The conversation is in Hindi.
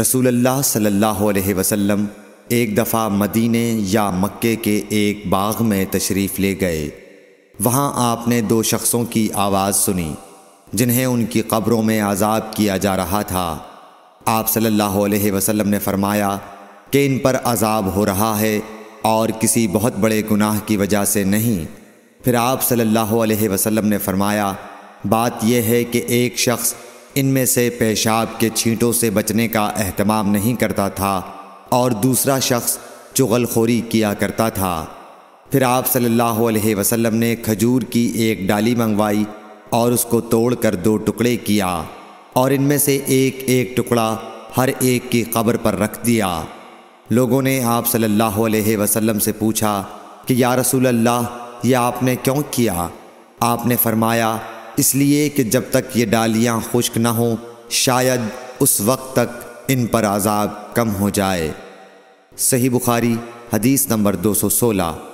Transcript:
रसूलुल्लाह सल्लल्लाहु अलैहि वसल्लम एक दफ़ा मदीने या मक्के के एक बाग में तशरीफ़ ले गए वहाँ आपने दो शख्सों की आवाज़ सुनी जिन्हें उनकी कब्रों में आज़ाब किया जा रहा था आप सल्लल्लाहु अलैहि वसल्लम ने फरमाया कि इन पर आज़ाब हो रहा है और किसी बहुत बड़े गुनाह की वजह से नहीं फिर आप सल्लल्लाहु अलैहि वसल्लम ने फरमाया बात यह है कि एक शख्स इनमें से पेशाब के छींटों से बचने का अहतमाम नहीं करता था और दूसरा शख्स चुगलखोरी किया करता था फिर आप सल्लल्लाहु अलैहि वसल्लम ने खजूर की एक डाली मंगवाई और उसको तोड़कर दो टुकड़े किया और इनमें से एक एक टुकड़ा हर एक की कब्र पर रख दिया लोगों ने आप सल्लल्लाहु अलैहि वसल्लम से पूछा कि या रसूल अल्लाह यह आपने क्यों किया आपने फरमाया इसलिए कि जब तक ये डालियां खुश्क ना हों शायद उस वक्त तक इन पर आज़ाब कम हो जाए सही बुखारी हदीस नंबर दो सौ सोलह